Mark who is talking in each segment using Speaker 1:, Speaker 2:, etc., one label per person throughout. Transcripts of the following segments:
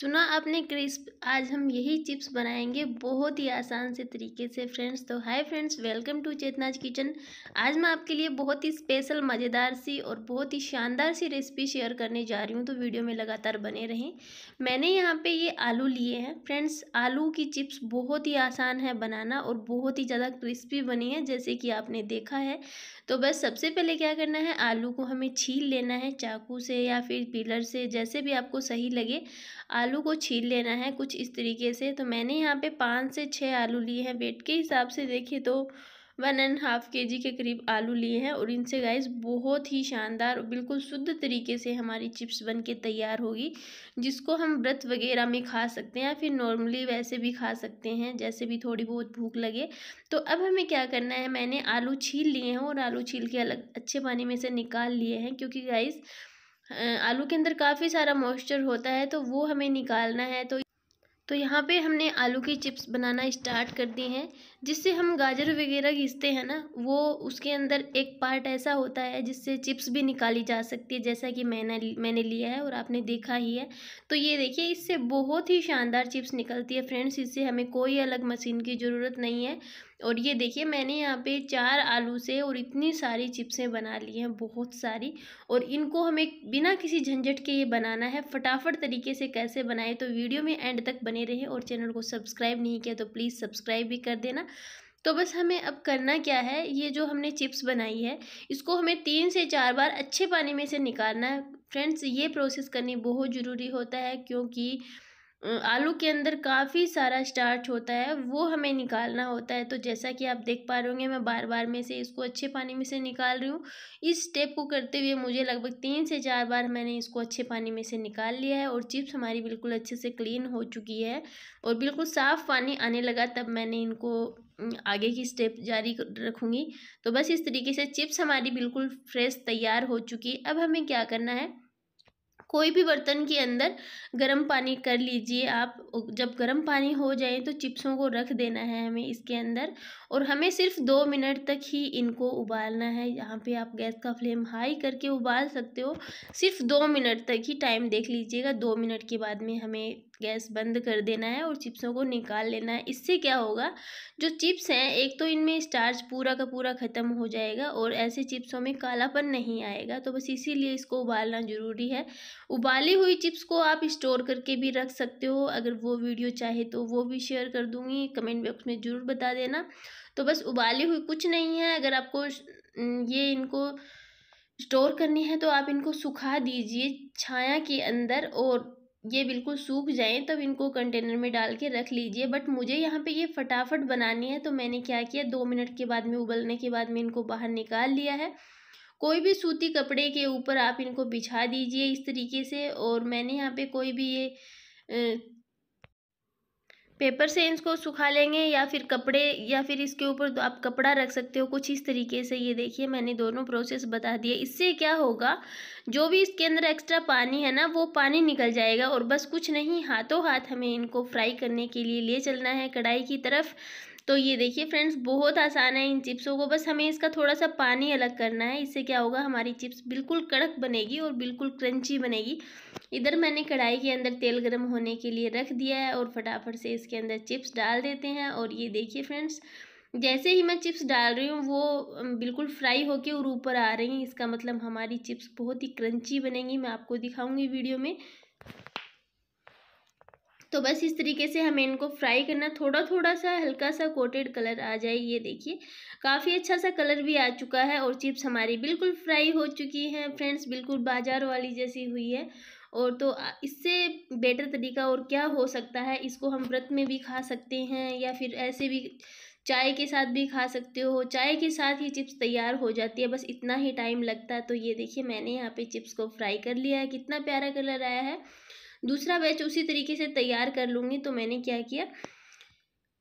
Speaker 1: सुना आपने क्रिस्प आज हम यही चिप्स बनाएंगे बहुत ही आसान से तरीके से फ्रेंड्स तो hi friends welcome to Chetna's kitchen आज मैं आपके लिए बहुत ही स्पेशल मज़ेदार सी और बहुत ही शानदार सी रेसिपी शेयर करने जा रही हूँ तो वीडियो में लगातार बने रहें मैंने यहाँ पे ये आलू लिए हैं फ्रेंड्स आलू की चिप्स बहुत ही आसान है बनाना और बहुत ही ज़्यादा क्रिस्पी बनी है जैसे कि आपने देखा है तो बस सबसे पहले क्या करना है आलू को हमें छील लेना है चाकू से या फिर पिलर से जैसे भी आपको सही लगे आलू को छील लेना है कुछ इस तरीके से तो मैंने यहाँ पे पाँच से छः आलू लिए हैं वेट के हिसाब से देखिए तो वन एंड हाफ़ के जी के करीब आलू लिए हैं और इनसे गाइस बहुत ही शानदार बिल्कुल शुद्ध तरीके से हमारी चिप्स बन के तैयार होगी जिसको हम व्रत वगैरह में खा सकते हैं या फिर नॉर्मली वैसे भी खा सकते हैं जैसे भी थोड़ी बहुत भूख लगे तो अब हमें क्या करना है मैंने आलू छील लिए हैं और आलू छील के अलग अच्छे पानी में से निकाल लिए हैं क्योंकि गाइस आलू के अंदर काफ़ी सारा मॉइस्चर होता है तो वो हमें निकालना है तो तो यहाँ पे हमने आलू की चिप्स बनाना स्टार्ट कर दी हैं जिससे हम गाजर वगैरह घिसते हैं ना वो उसके अंदर एक पार्ट ऐसा होता है जिससे चिप्स भी निकाली जा सकती है जैसा कि मैंने मैंने लिया है और आपने देखा ही है तो ये देखिए इससे बहुत ही शानदार चिप्स निकलती है फ्रेंड्स इससे हमें कोई अलग मशीन की ज़रूरत नहीं है और ये देखिए मैंने यहाँ पे चार आलू से और इतनी सारी चिप्सें बना ली हैं बहुत सारी और इनको हमें बिना किसी झंझट के ये बनाना है फटाफट तरीके से कैसे बनाए तो वीडियो में एंड तक बने रहें और चैनल को सब्सक्राइब नहीं किया तो प्लीज़ सब्सक्राइब भी कर देना तो बस हमें अब करना क्या है ये जो हमने चिप्स बनाई है इसको हमें तीन से चार बार अच्छे पानी में से निकालना है फ्रेंड्स ये प्रोसेस करनी बहुत ज़रूरी होता है क्योंकि आलू के अंदर काफ़ी सारा स्टार्च होता है वो हमें निकालना होता है तो जैसा कि आप देख पा रहे होंगे मैं बार बार में से इसको अच्छे पानी में से निकाल रही हूँ इस स्टेप को करते हुए मुझे लगभग तीन से चार बार मैंने इसको अच्छे पानी में से निकाल लिया है और चिप्स हमारी बिल्कुल अच्छे से क्लीन हो चुकी है और बिल्कुल साफ़ पानी आने लगा तब मैंने इनको आगे की स्टेप जारी रखूँगी तो बस इस तरीके से चिप्स हमारी बिल्कुल फ्रेश तैयार हो चुकी है अब हमें क्या करना है कोई भी बर्तन के अंदर गर्म पानी कर लीजिए आप जब गर्म पानी हो जाए तो चिप्सों को रख देना है हमें इसके अंदर और हमें सिर्फ दो मिनट तक ही इनको उबालना है यहाँ पे आप गैस का फ्लेम हाई करके उबाल सकते हो सिर्फ दो मिनट तक ही टाइम देख लीजिएगा दो मिनट के बाद में हमें गैस बंद कर देना है और चिप्सों को निकाल लेना है इससे क्या होगा जो चिप्स हैं एक तो इनमें स्टार्च पूरा का पूरा ख़त्म हो जाएगा और ऐसे चिप्सों में कालापन नहीं आएगा तो बस इसीलिए इसको उबालना ज़रूरी है उबाली हुई चिप्स को आप स्टोर करके भी रख सकते हो अगर वो वीडियो चाहे तो वो भी शेयर कर दूँगी कमेंट बॉक्स में ज़रूर बता देना तो बस उबाली हुई कुछ नहीं है अगर आपको ये इनको स्टोर करनी है तो आप इनको सुखा दीजिए छाया के अंदर और ये बिल्कुल सूख जाएँ तब इनको कंटेनर में डाल के रख लीजिए बट मुझे यहाँ पे ये फटाफट बनानी है तो मैंने क्या किया दो मिनट के बाद में उबलने के बाद में इनको बाहर निकाल लिया है कोई भी सूती कपड़े के ऊपर आप इनको बिछा दीजिए इस तरीके से और मैंने यहाँ पे कोई भी ये पेपर से इसको सुखा लेंगे या फिर कपड़े या फिर इसके ऊपर आप कपड़ा रख सकते हो कुछ इस तरीके से ये देखिए मैंने दोनों प्रोसेस बता दिए इससे क्या होगा जो भी इसके अंदर एक्स्ट्रा पानी है ना वो पानी निकल जाएगा और बस कुछ नहीं हाथों हाथ हमें इनको फ्राई करने के लिए ले चलना है कढ़ाई की तरफ तो ये देखिए फ्रेंड्स बहुत आसान है इन चिप्सों को बस हमें इसका थोड़ा सा पानी अलग करना है इससे क्या होगा हमारी चिप्स बिल्कुल कड़क बनेगी और बिल्कुल क्रंची बनेगी इधर मैंने कढ़ाई के अंदर तेल गर्म होने के लिए रख दिया है और फटाफट से इसके अंदर चिप्स डाल देते हैं और ये देखिए फ्रेंड्स जैसे ही मैं चिप्स डाल रही हूँ वो बिल्कुल फ्राई होके और ऊपर आ रही हैं इसका मतलब हमारी चिप्स बहुत ही क्रंची बनेंगी मैं आपको दिखाऊंगी वीडियो में तो बस इस तरीके से हमें इनको फ्राई करना थोड़ा थोड़ा सा हल्का सा कोटेड कलर आ जाए ये देखिए काफ़ी अच्छा सा कलर भी आ चुका है और चिप्स हमारी बिल्कुल फ्राई हो चुकी हैं फ्रेंड्स बिल्कुल बाजार वाली जैसी हुई है और तो इससे बेटर तरीका और क्या हो सकता है इसको हम व्रत में भी खा सकते हैं या फिर ऐसे भी चाय के साथ भी खा सकते हो चाय के साथ ही चिप्स तैयार हो जाती है बस इतना ही टाइम लगता है तो ये देखिए मैंने यहाँ पे चिप्स को फ्राई कर लिया है कितना प्यारा कलर आया है दूसरा बैच उसी तरीके से तैयार कर लूँगी तो मैंने क्या किया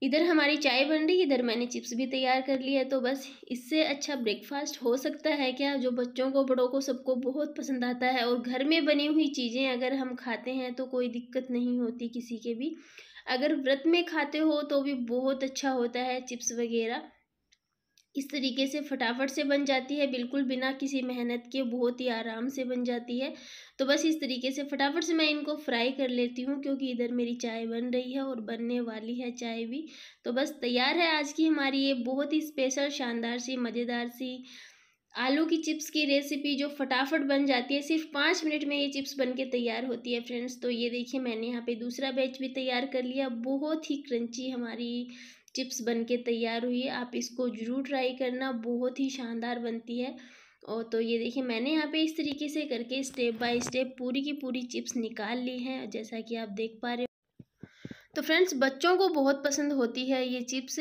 Speaker 1: इधर हमारी चाय बन रही इधर मैंने चिप्स भी तैयार कर लिया है तो बस इससे अच्छा ब्रेकफास्ट हो सकता है क्या जो बच्चों को बड़ों को सबको बहुत पसंद आता है और घर में बनी हुई चीज़ें अगर हम खाते हैं तो कोई दिक्कत नहीं होती किसी के भी अगर व्रत में खाते हो तो भी बहुत अच्छा होता है चिप्स वगैरह इस तरीके से फटाफट से बन जाती है बिल्कुल बिना किसी मेहनत के बहुत ही आराम से बन जाती है तो बस इस तरीके से फटाफट से मैं इनको फ्राई कर लेती हूँ क्योंकि इधर मेरी चाय बन रही है और बनने वाली है चाय भी तो बस तैयार है आज की हमारी ये बहुत ही स्पेशल शानदार सी मज़ेदार सी आलू की चिप्स की रेसिपी जो फटाफट बन जाती है सिर्फ पाँच मिनट में ये चिप्स बन के तैयार होती है फ्रेंड्स तो ये देखिए मैंने यहाँ पे दूसरा बैच भी तैयार कर लिया बहुत ही क्रंची हमारी चिप्स बनके तैयार हुई है आप इसको ज़रूर ट्राई करना बहुत ही शानदार बनती है और तो ये देखिए मैंने यहाँ पे इस तरीके से करके स्टेप बाय स्टेप पूरी की पूरी चिप्स निकाल ली हैं जैसा कि आप देख पा रहे हो तो फ्रेंड्स बच्चों को बहुत पसंद होती है ये चिप्स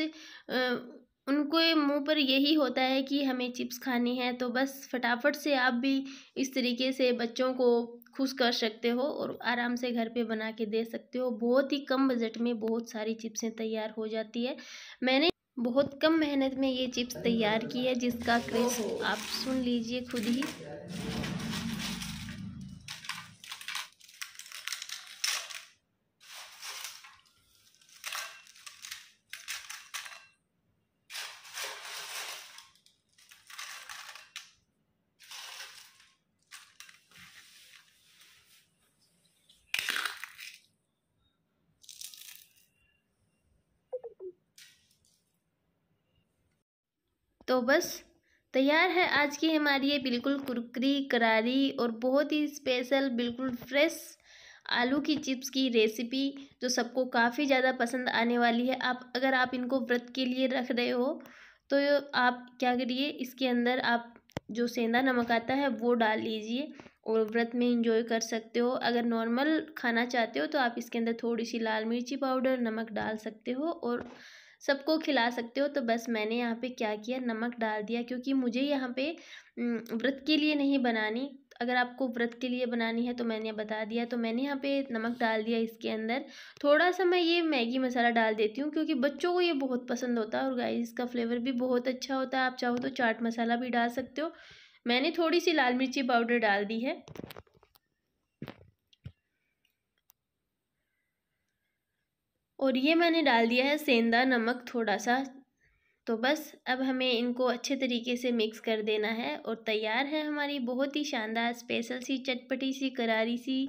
Speaker 1: उनको मुंह पर यही होता है कि हमें चिप्स खानी है तो बस फटाफट से आप भी इस तरीके से बच्चों को खुश कर सकते हो और आराम से घर पे बना के दे सकते हो बहुत ही कम बजट में बहुत सारी चिप्सें तैयार हो जाती है मैंने बहुत कम मेहनत में ये चिप्स तैयार की है जिसका क्रेज आप सुन लीजिए खुद ही तो बस तैयार है आज की हमारी ये बिल्कुल कुरकरी करारी और बहुत ही स्पेशल बिल्कुल फ्रेश आलू की चिप्स की रेसिपी जो सबको काफ़ी ज़्यादा पसंद आने वाली है आप अगर आप इनको व्रत के लिए रख रहे हो तो आप क्या करिए इसके अंदर आप जो सेंधा नमक आता है वो डाल लीजिए और व्रत में इंजॉय कर सकते हो अगर नॉर्मल खाना चाहते हो तो आप इसके अंदर थोड़ी सी लाल मिर्ची पाउडर नमक डाल सकते हो और सबको खिला सकते हो तो बस मैंने यहाँ पे क्या किया नमक डाल दिया क्योंकि मुझे यहाँ पे व्रत के लिए नहीं बनानी अगर आपको व्रत के लिए बनानी है तो मैंने बता दिया तो मैंने यहाँ पे नमक डाल दिया इसके अंदर थोड़ा सा मैं ये मैगी मसाला डाल देती हूँ क्योंकि बच्चों को ये बहुत पसंद होता है और गाय इसका फ्लेवर भी बहुत अच्छा होता है आप चाहो तो चाट मसाला भी डाल सकते हो मैंने थोड़ी सी लाल मिर्ची पाउडर डाल दी है और ये मैंने डाल दिया है सेंधा नमक थोड़ा सा तो बस अब हमें इनको अच्छे तरीके से मिक्स कर देना है और तैयार है हमारी बहुत ही शानदार स्पेशल सी चटपटी सी करारी सी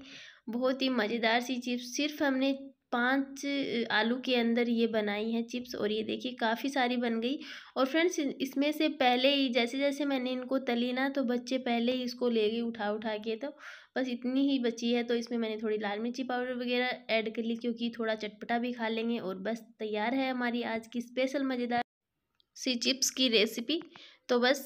Speaker 1: बहुत ही मज़ेदार सी चिप्स सिर्फ हमने पाँच आलू के अंदर ये बनाई हैं चिप्स और ये देखिए काफ़ी सारी बन गई और फ्रेंड्स इसमें से पहले ही जैसे जैसे मैंने इनको तली ना तो बच्चे पहले ही इसको ले गए उठा उठा के तो बस इतनी ही बची है तो इसमें मैंने थोड़ी लाल मिर्ची पाउडर वगैरह ऐड कर ली क्योंकि थोड़ा चटपटा भी खा लेंगे और बस तैयार है हमारी आज की स्पेशल मज़ेदार सी चिप्स की रेसिपी तो बस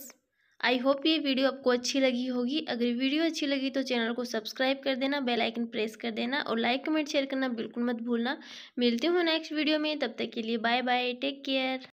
Speaker 1: आई होप ये वीडियो आपको अच्छी लगी होगी अगर वीडियो अच्छी लगी तो चैनल को सब्सक्राइब कर देना बेल आइकन प्रेस कर देना और लाइक कमेंट शेयर करना बिल्कुल मत भूलना मिलती हूँ नेक्स्ट वीडियो में तब तक के लिए बाय बाय टेक केयर